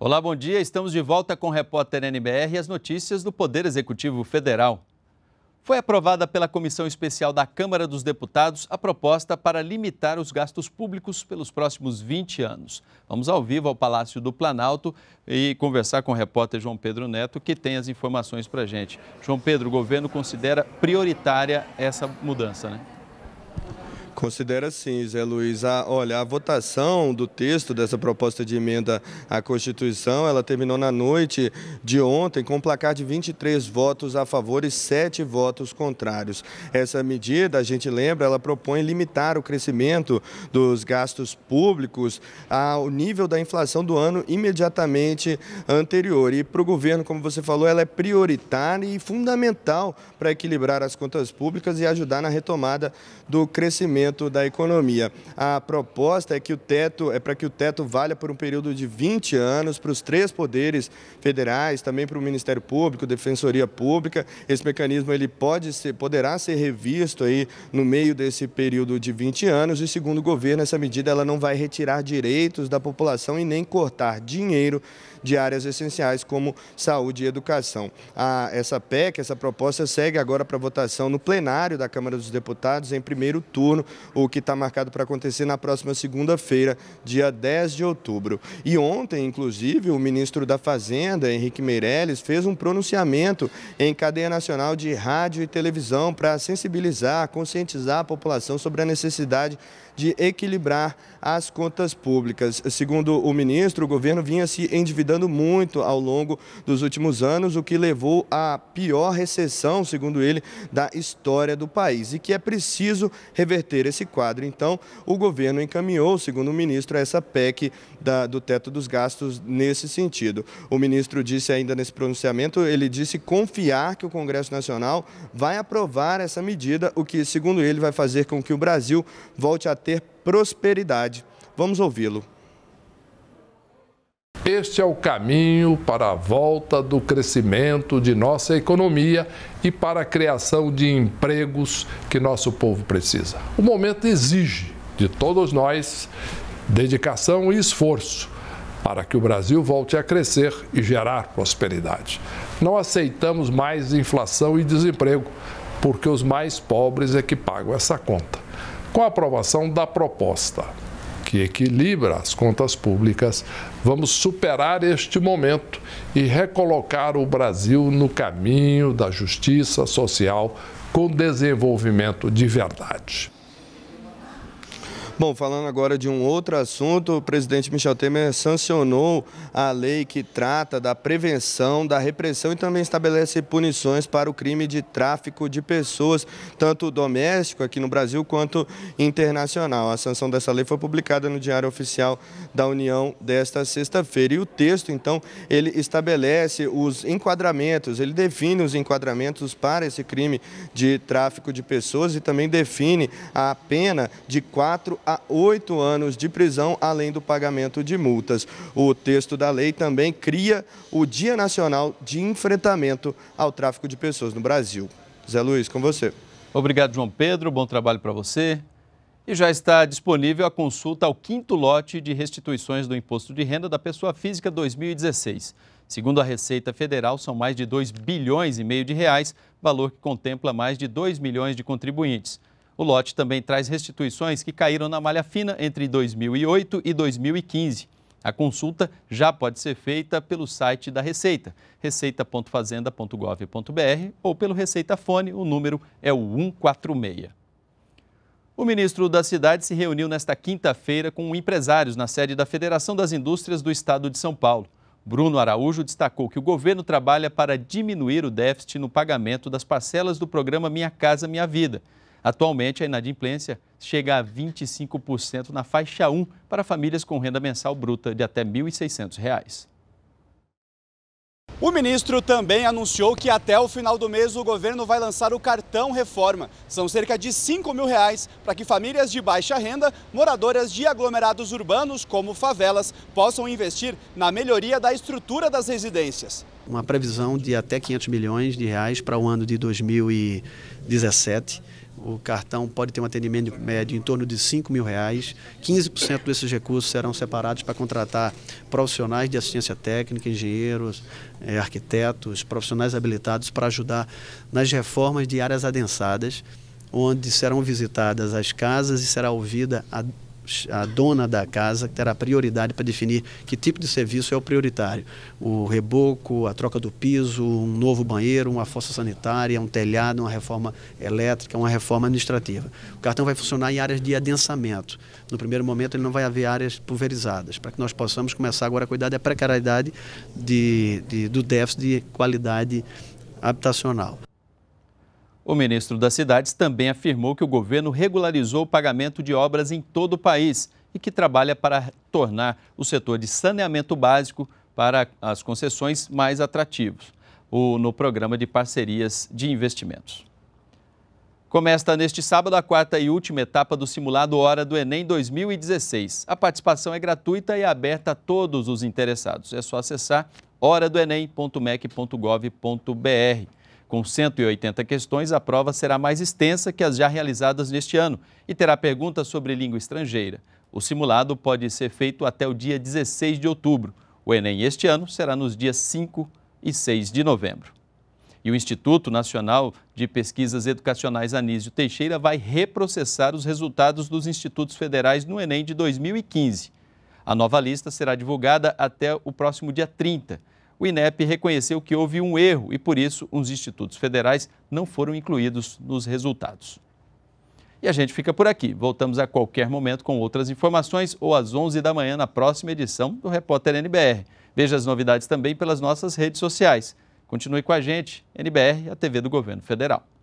Olá, bom dia. Estamos de volta com o repórter NBR e as notícias do Poder Executivo Federal. Foi aprovada pela Comissão Especial da Câmara dos Deputados a proposta para limitar os gastos públicos pelos próximos 20 anos. Vamos ao vivo ao Palácio do Planalto e conversar com o repórter João Pedro Neto, que tem as informações para gente. João Pedro, o governo considera prioritária essa mudança, né? Considera sim, Zé Luiz. A, olha, a votação do texto dessa proposta de emenda à Constituição, ela terminou na noite de ontem com um placar de 23 votos a favor e 7 votos contrários. Essa medida, a gente lembra, ela propõe limitar o crescimento dos gastos públicos ao nível da inflação do ano imediatamente anterior. E para o governo, como você falou, ela é prioritária e fundamental para equilibrar as contas públicas e ajudar na retomada do crescimento da economia. A proposta é que o teto é para que o teto valha por um período de 20 anos para os três poderes federais, também para o Ministério Público, Defensoria Pública. Esse mecanismo ele pode ser, poderá ser revisto aí no meio desse período de 20 anos e segundo o governo, essa medida ela não vai retirar direitos da população e nem cortar dinheiro de áreas essenciais como saúde e educação. A, essa PEC, essa proposta segue agora para votação no plenário da Câmara dos Deputados em primeiro turno o que está marcado para acontecer na próxima segunda-feira, dia 10 de outubro. E ontem, inclusive, o ministro da Fazenda, Henrique Meirelles, fez um pronunciamento em cadeia nacional de rádio e televisão para sensibilizar, conscientizar a população sobre a necessidade de equilibrar as contas públicas. Segundo o ministro, o governo vinha se endividando muito ao longo dos últimos anos, o que levou à pior recessão, segundo ele, da história do país e que é preciso reverter manter esse quadro. Então, o governo encaminhou, segundo o ministro, essa PEC da, do teto dos gastos nesse sentido. O ministro disse ainda nesse pronunciamento, ele disse confiar que o Congresso Nacional vai aprovar essa medida, o que, segundo ele, vai fazer com que o Brasil volte a ter prosperidade. Vamos ouvi-lo. Este é o caminho para a volta do crescimento de nossa economia e para a criação de empregos que nosso povo precisa. O momento exige de todos nós dedicação e esforço para que o Brasil volte a crescer e gerar prosperidade. Não aceitamos mais inflação e desemprego, porque os mais pobres é que pagam essa conta. Com a aprovação da proposta que equilibra as contas públicas, vamos superar este momento e recolocar o Brasil no caminho da justiça social com desenvolvimento de verdade. Bom, falando agora de um outro assunto, o presidente Michel Temer sancionou a lei que trata da prevenção, da repressão e também estabelece punições para o crime de tráfico de pessoas, tanto doméstico aqui no Brasil quanto internacional. A sanção dessa lei foi publicada no Diário Oficial da União desta sexta-feira. E o texto, então, ele estabelece os enquadramentos, ele define os enquadramentos para esse crime de tráfico de pessoas e também define a pena de quatro a oito anos de prisão, além do pagamento de multas. O texto da lei também cria o Dia Nacional de Enfrentamento ao Tráfico de Pessoas no Brasil. Zé Luiz, com você. Obrigado, João Pedro. Bom trabalho para você. E já está disponível a consulta ao quinto lote de restituições do Imposto de Renda da Pessoa Física 2016. Segundo a Receita Federal, são mais de 2 bilhões e meio de reais, valor que contempla mais de 2 milhões de contribuintes. O lote também traz restituições que caíram na malha fina entre 2008 e 2015. A consulta já pode ser feita pelo site da Receita, receita.fazenda.gov.br ou pelo Receita Fone, o número é o 146. O ministro da Cidade se reuniu nesta quinta-feira com empresários na sede da Federação das Indústrias do Estado de São Paulo. Bruno Araújo destacou que o governo trabalha para diminuir o déficit no pagamento das parcelas do programa Minha Casa Minha Vida. Atualmente, a inadimplência chega a 25% na faixa 1 para famílias com renda mensal bruta de até R$ 1.600. O ministro também anunciou que até o final do mês o governo vai lançar o cartão reforma. São cerca de 5 mil reais para que famílias de baixa renda, moradoras de aglomerados urbanos como favelas, possam investir na melhoria da estrutura das residências. Uma previsão de até 500 milhões de reais para o ano de 2017 o cartão pode ter um atendimento médio em torno de 5 mil reais. 15% desses recursos serão separados para contratar profissionais de assistência técnica, engenheiros, eh, arquitetos, profissionais habilitados para ajudar nas reformas de áreas adensadas, onde serão visitadas as casas e será ouvida a a dona da casa terá prioridade para definir que tipo de serviço é o prioritário. O reboco, a troca do piso, um novo banheiro, uma fossa sanitária, um telhado, uma reforma elétrica, uma reforma administrativa. O cartão vai funcionar em áreas de adensamento. No primeiro momento ele não vai haver áreas pulverizadas, para que nós possamos começar agora a cuidar da precariedade de, de do déficit de qualidade habitacional. O ministro das Cidades também afirmou que o governo regularizou o pagamento de obras em todo o país e que trabalha para tornar o setor de saneamento básico para as concessões mais atrativos no programa de parcerias de investimentos. Começa neste sábado a quarta e última etapa do simulado Hora do Enem 2016. A participação é gratuita e aberta a todos os interessados. É só acessar horadoenem.mec.gov.br. Com 180 questões, a prova será mais extensa que as já realizadas neste ano e terá perguntas sobre língua estrangeira. O simulado pode ser feito até o dia 16 de outubro. O Enem este ano será nos dias 5 e 6 de novembro. E o Instituto Nacional de Pesquisas Educacionais Anísio Teixeira vai reprocessar os resultados dos institutos federais no Enem de 2015. A nova lista será divulgada até o próximo dia 30 o INEP reconheceu que houve um erro e, por isso, os institutos federais não foram incluídos nos resultados. E a gente fica por aqui. Voltamos a qualquer momento com outras informações ou às 11 da manhã na próxima edição do Repórter NBR. Veja as novidades também pelas nossas redes sociais. Continue com a gente, NBR, a TV do Governo Federal.